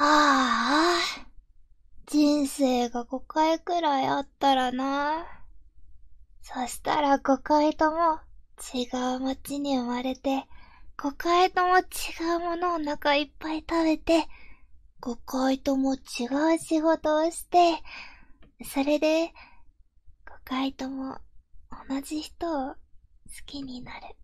ああ、人生が5回くらいあったらな。そしたら5回とも違う街に生まれて、5回とも違うものをお腹いっぱい食べて、5回とも違う仕事をして、それで、5回とも同じ人を好きになる。